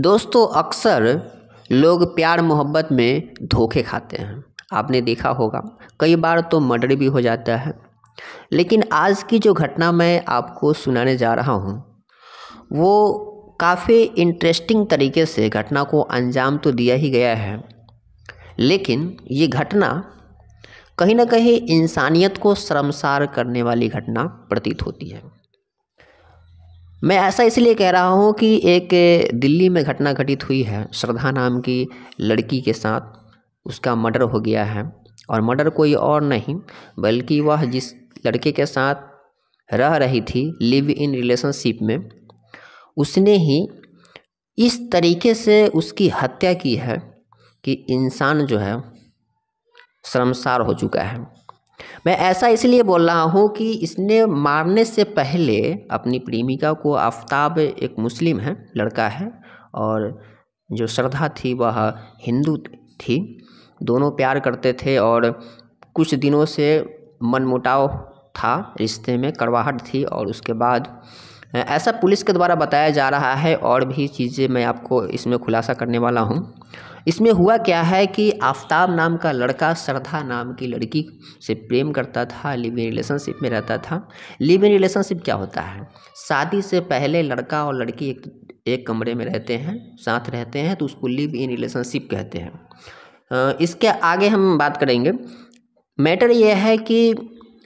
दोस्तों अक्सर लोग प्यार मोहब्बत में धोखे खाते हैं आपने देखा होगा कई बार तो मर्डर भी हो जाता है लेकिन आज की जो घटना मैं आपको सुनाने जा रहा हूँ वो काफ़ी इंटरेस्टिंग तरीके से घटना को अंजाम तो दिया ही गया है लेकिन ये घटना कहीं ना कहीं इंसानियत को शर्मसार करने वाली घटना प्रतीत होती है मैं ऐसा इसलिए कह रहा हूँ कि एक दिल्ली में घटना घटित हुई है श्रद्धा नाम की लड़की के साथ उसका मर्डर हो गया है और मर्डर कोई और नहीं बल्कि वह जिस लड़के के साथ रह रही थी लिव इन रिलेशनशिप में उसने ही इस तरीके से उसकी हत्या की है कि इंसान जो है शर्मसार हो चुका है मैं ऐसा इसलिए बोल रहा हूँ कि इसने मारने से पहले अपनी प्रेमिका को आफ्ताब एक मुस्लिम है लड़का है और जो श्रद्धा थी वह हिंदू थी दोनों प्यार करते थे और कुछ दिनों से मनमुटाव था रिश्ते में करवाहट थी और उसके बाद ऐसा पुलिस के द्वारा बताया जा रहा है और भी चीज़ें मैं आपको इसमें खुलासा करने वाला हूँ इसमें हुआ क्या है कि आफ्ताब नाम का लड़का श्रद्धा नाम की लड़की से प्रेम करता था लिव इन रिलेशनशिप में रहता था लिव इन रिलेशनशिप क्या होता है शादी से पहले लड़का और लड़की एक एक कमरे में रहते हैं साथ रहते हैं तो उसको लिव इन रिलेशनशिप कहते हैं इसके आगे हम बात करेंगे मैटर यह है कि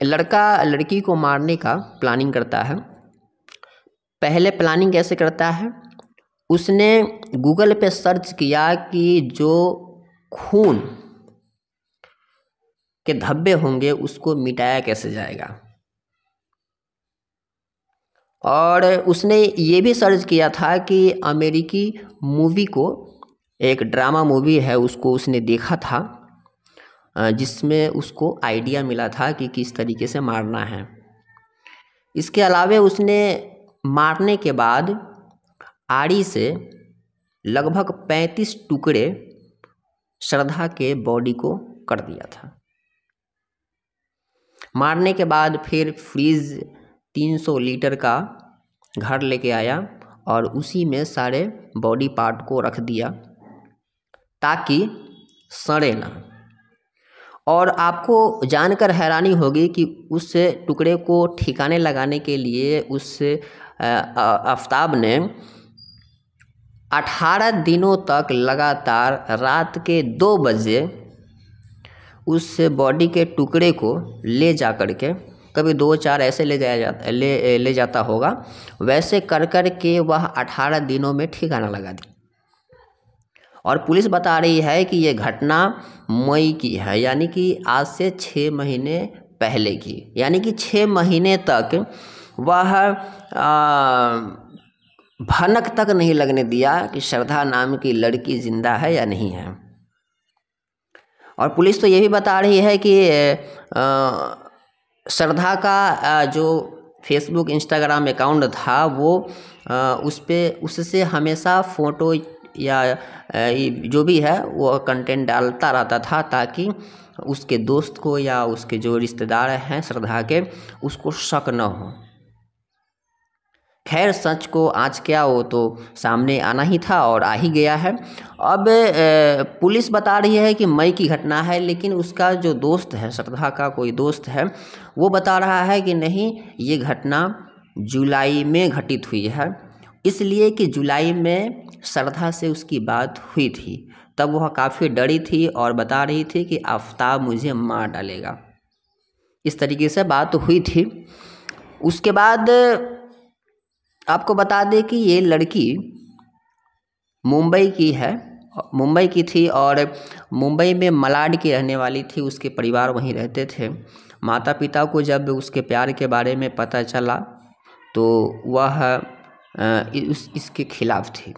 लड़का लड़की को मारने का प्लानिंग करता है पहले प्लानिंग कैसे करता है उसने गूगल पे सर्च किया कि जो खून के धब्बे होंगे उसको मिटाया कैसे जाएगा और उसने ये भी सर्च किया था कि अमेरिकी मूवी को एक ड्रामा मूवी है उसको उसने देखा था जिसमें उसको आइडिया मिला था कि किस तरीके से मारना है इसके अलावा उसने मारने के बाद आड़ी से लगभग पैंतीस टुकड़े श्रद्धा के बॉडी को कर दिया था मारने के बाद फिर फ्रीज 300 लीटर का घर लेके आया और उसी में सारे बॉडी पार्ट को रख दिया ताकि सड़े ना और आपको जानकर हैरानी होगी कि उस टुकड़े को ठिकाने लगाने के लिए उस आफ्ताब ने 18 दिनों तक लगातार रात के दो बजे उस बॉडी के टुकड़े को ले जा कर के कभी दो चार ऐसे ले जाया जाता ले ले जाता होगा वैसे कर कर के वह अठारह दिनों में ठिकाना लगा दी और पुलिस बता रही है कि ये घटना मई की है यानी कि आज से छः महीने पहले की यानी कि छः महीने तक वह भनक तक नहीं लगने दिया कि श्रद्धा नाम की लड़की जिंदा है या नहीं है और पुलिस तो ये भी बता रही है कि श्रद्धा का जो फेसबुक इंस्टाग्राम अकाउंट था वो उस पर उससे हमेशा फ़ोटो या जो भी है वो कंटेंट डालता रहता था ताकि उसके दोस्त को या उसके जो रिश्तेदार हैं श्रद्धा के उसको शक न हो खैर सच को आज क्या हो तो सामने आना ही था और आ ही गया है अब पुलिस बता रही है कि मई की घटना है लेकिन उसका जो दोस्त है श्रद्धा का कोई दोस्त है वो बता रहा है कि नहीं ये घटना जुलाई में घटित हुई है इसलिए कि जुलाई में श्रद्धा से उसकी बात हुई थी तब वह काफ़ी डरी थी और बता रही थी कि आफ्ताब मुझे मार डालेगा इस तरीके से बात हुई थी उसके बाद आपको बता दें कि ये लड़की मुंबई की है मुंबई की थी और मुंबई में मलाड की रहने वाली थी उसके परिवार वहीं रहते थे माता पिता को जब उसके प्यार के बारे में पता चला तो वह इस इसके खिलाफ थी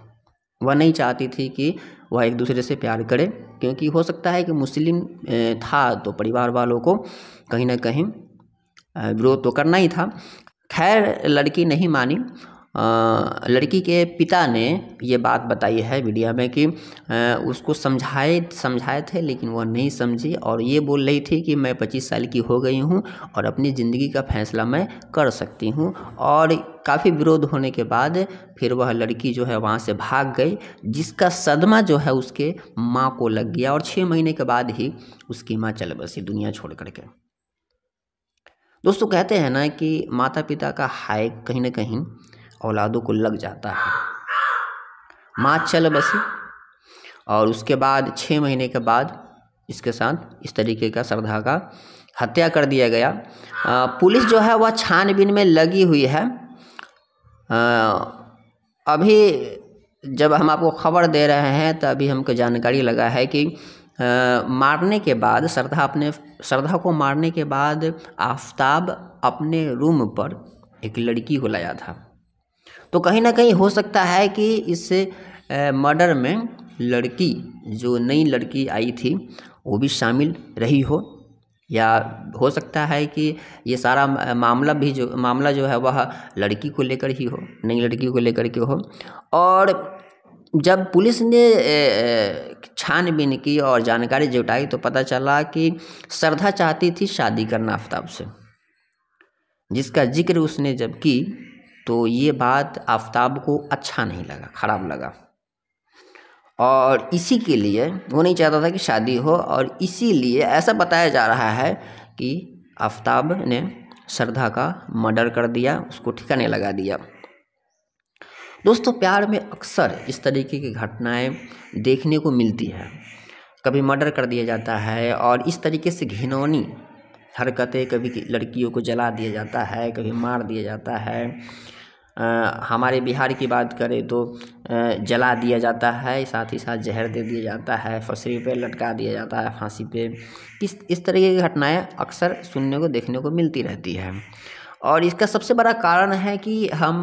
वह नहीं चाहती थी कि वह एक दूसरे से प्यार करे क्योंकि हो सकता है कि मुस्लिम था तो परिवार वालों को कहीं ना कहीं विरोध तो करना ही था खैर लड़की नहीं मानी लड़की के पिता ने ये बात बताई है मीडिया में कि उसको समझाए समझाए थे लेकिन वह नहीं समझी और ये बोल रही थी कि मैं पच्चीस साल की हो गई हूँ और अपनी ज़िंदगी का फैसला मैं कर सकती हूँ और काफ़ी विरोध होने के बाद फिर वह लड़की जो है वहाँ से भाग गई जिसका सदमा जो है उसके माँ को लग गया और छः महीने के बाद ही उसकी माँ चल बसी दुनिया छोड़ करके दोस्तों कहते हैं ना कि माता पिता का हाइक कहीं ना कहीं औलादों को लग जाता है माँ चल बसी और उसके बाद छः महीने के बाद इसके साथ इस तरीके का श्रद्धा का हत्या कर दिया गया पुलिस जो है वह छानबीन में लगी हुई है अभी जब हम आपको खबर दे रहे हैं तो अभी हमको जानकारी लगा है कि आ, मारने के बाद श्रद्धा अपने श्रद्धा को मारने के बाद आफ्ताब अपने रूम पर एक लड़की को लाया था तो कहीं ना कहीं हो सकता है कि इस मर्डर में लड़की जो नई लड़की आई थी वो भी शामिल रही हो या हो सकता है कि ये सारा मामला भी जो मामला जो है वह लड़की को लेकर ही हो नई लड़की को लेकर के हो और जब पुलिस ने छानबीन की और जानकारी जुटाई तो पता चला कि श्रद्धा चाहती थी शादी करना आफ्ताब से जिसका जिक्र उसने जब की तो ये बात आफ्ताब को अच्छा नहीं लगा ख़राब लगा और इसी के लिए वो नहीं चाहता था कि शादी हो और इसीलिए ऐसा बताया जा रहा है कि आफ्ताब ने श्रद्धा का मर्डर कर दिया उसको ठिकाने लगा दिया दोस्तों प्यार में अक्सर इस तरीके की घटनाएं देखने को मिलती हैं कभी मर्डर कर दिया जाता है और इस तरीके से घिनौनी हरकतें कभी लड़कियों को जला दिया जाता है कभी मार दिया जाता है हमारे बिहार की बात करें तो जला दिया जाता है साथ ही साथ जहर दे दिया जाता है फसरी पे लटका दिया जाता है फांसी पे किस इस तरीके की घटनाएं अक्सर सुनने को देखने को मिलती रहती है और इसका सबसे बड़ा कारण है कि हम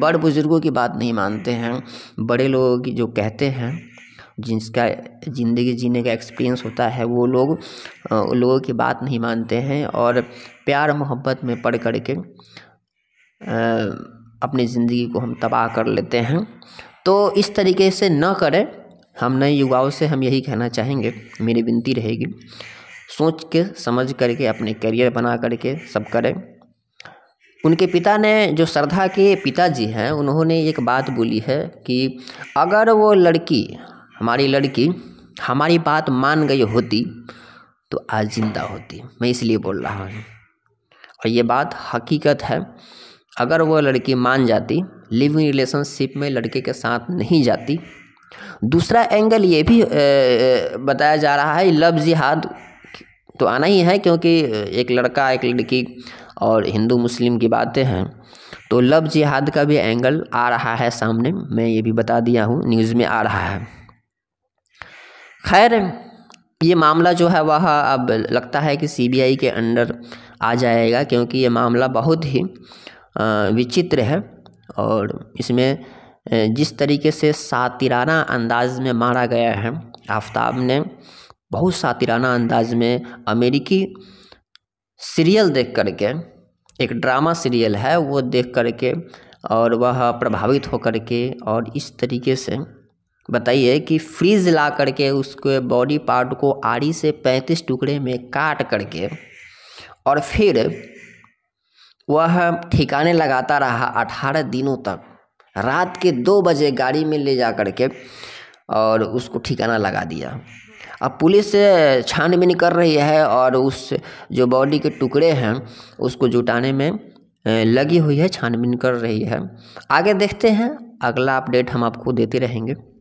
बड़े बुज़ुर्गों की बात नहीं मानते हैं बड़े लोगों की जो कहते हैं जिसका ज़िंदगी जीने का एक्सपीरियंस होता है वो लोग लोगों की बात नहीं मानते हैं और प्यार मोहब्बत में पढ़ कर के अपनी ज़िंदगी को हम तबाह कर लेते हैं तो इस तरीके से न करें हम नए युवाओं से हम यही कहना चाहेंगे मेरी विनती रहेगी सोच के समझ करके अपने करियर बना करके सब करें उनके पिता ने जो श्रद्धा के पिताजी हैं उन्होंने एक बात बोली है कि अगर वो लड़की हमारी लड़की हमारी बात मान गई होती तो आज जिंदा होती मैं इसलिए बोल रहा हूँ और ये बात हकीकत है अगर वो लड़की मान जाती लिव इन रिलेशनशिप में लड़के के साथ नहीं जाती दूसरा एंगल ये भी बताया जा रहा है लव जिहाद तो आना ही है क्योंकि एक लड़का एक लड़की और हिंदू मुस्लिम की बातें हैं तो लव जिहाद का भी एंगल आ रहा है सामने मैं ये भी बता दिया हूँ न्यूज़ में आ रहा है खैर ये मामला जो है वह अब लगता है कि सीबीआई के अंडर आ जाएगा क्योंकि ये मामला बहुत ही विचित्र है और इसमें जिस तरीके से सातिराना अंदाज में मारा गया है आफ्ताब ने बहुत सातिराना अंदाज में अमेरिकी सीरियल देख करके एक ड्रामा सीरियल है वो देख करके और वह प्रभावित हो के और इस तरीके से बताइए कि फ्रीज ला करके उसके बॉडी पार्ट को आड़ी से पैंतीस टुकड़े में काट करके और फिर वह ठिकाने लगाता रहा अठारह दिनों तक रात के दो बजे गाड़ी में ले जा कर के और उसको ठिकाना लगा दिया अब पुलिस छानबीन कर रही है और उस जो बॉडी के टुकड़े हैं उसको जुटाने में लगी हुई है छानबीन कर रही है आगे देखते हैं अगला अपडेट हम आपको देते रहेंगे